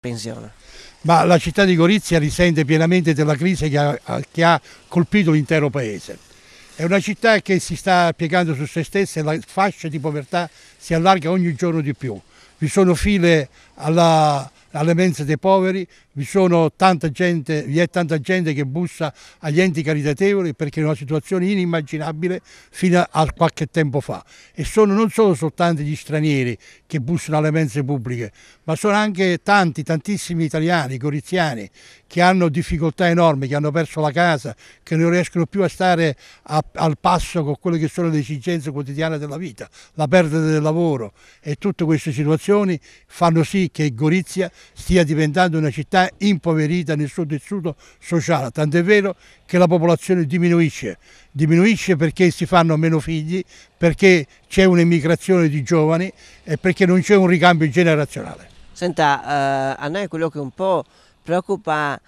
pensione. Ma la città di Gorizia risente pienamente della crisi che ha, che ha colpito l'intero paese. È una città che si sta piegando su se stessa e la fascia di povertà si allarga ogni giorno di più vi sono file alla, alle mense dei poveri, vi, gente, vi, è tanta gente che bussa agli enti caritatevoli perché è una situazione inimmaginabile fino a qualche tempo fa. E sono non solo soltanto gli stranieri che bussano alle mense pubbliche, ma sono anche tanti, tantissimi italiani, coriziani, che hanno difficoltà enormi, che hanno perso la casa, che non riescono più a stare a, al passo con quelle che sono le esigenze quotidiane della vita, la perdita del lavoro e tutte queste situazioni condizioni fanno sì che Gorizia stia diventando una città impoverita nel suo tessuto sociale, tant'è vero che la popolazione diminuisce, diminuisce perché si fanno meno figli, perché c'è un'emigrazione di giovani e perché non c'è un ricambio generazionale. Senta, eh, a noi quello che un po' preoccupa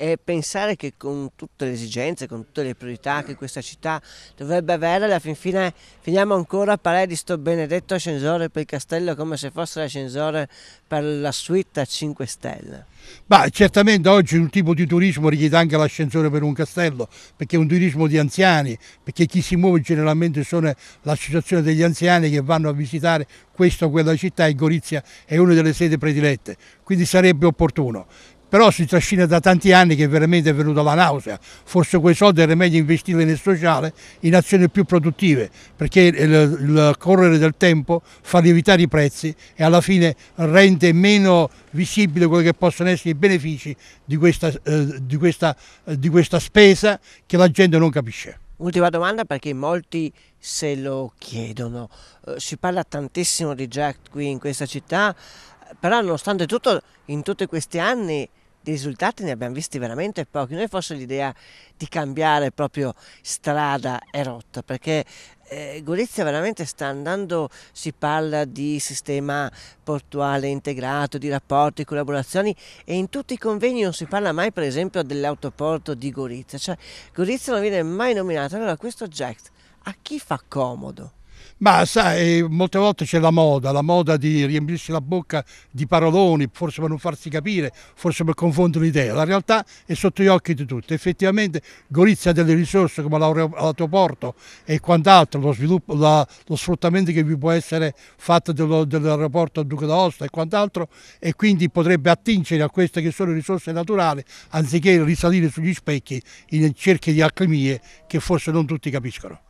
e pensare che con tutte le esigenze, con tutte le priorità che questa città dovrebbe avere, alla fin fine finiamo ancora a parlare di sto benedetto ascensore per il castello come se fosse l'ascensore per la suite a 5 stelle. Ma certamente oggi un tipo di turismo richiede anche l'ascensore per un castello, perché è un turismo di anziani, perché chi si muove generalmente sono l'associazione degli anziani che vanno a visitare questa o quella città e Gorizia è una delle sede predilette, quindi sarebbe opportuno però si trascina da tanti anni che veramente è venuta la nausea, forse quei soldi era meglio investirli nel sociale in azioni più produttive, perché il, il correre del tempo fa lievitare i prezzi e alla fine rende meno visibile quelli che possono essere i benefici di questa, eh, di questa, eh, di questa spesa che la gente non capisce. Ultima domanda perché molti se lo chiedono. Eh, si parla tantissimo di Jack qui in questa città, però nonostante tutto in tutti questi anni di risultati ne abbiamo visti veramente pochi. Noi forse l'idea di cambiare proprio strada e rotta, perché eh, Gorizia veramente sta andando, si parla di sistema portuale integrato, di rapporti, collaborazioni e in tutti i convegni non si parla mai per esempio dell'autoporto di Gorizia, cioè Gorizia non viene mai nominata, allora questo Jack a chi fa comodo? Ma sai, molte volte c'è la moda, la moda di riempirsi la bocca di paroloni, forse per non farsi capire, forse per confondere l'idea. La realtà è sotto gli occhi di tutti. Effettivamente Gorizia ha delle risorse come l'aeroporto e quant'altro, lo, sviluppo, la, lo sfruttamento che vi può essere fatto dell'aeroporto Duca d'Aosta e quant'altro e quindi potrebbe attingere a queste che sono risorse naturali anziché risalire sugli specchi in cerchi di alchimie che forse non tutti capiscono.